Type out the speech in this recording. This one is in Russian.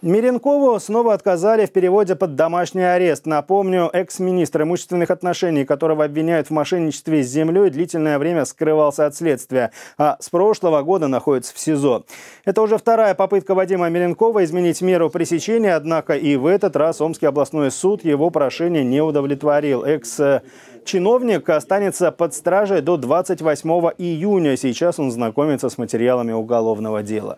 Меренкову снова отказали в переводе под домашний арест. Напомню, экс-министр имущественных отношений, которого обвиняют в мошенничестве с землей, длительное время скрывался от следствия, а с прошлого года находится в СИЗО. Это уже вторая попытка Вадима Меренкова изменить меру пресечения, однако и в этот раз Омский областной суд его прошение не удовлетворил. Экс чиновник останется под стражей до 28 июня. Сейчас он знакомится с материалами уголовного дела.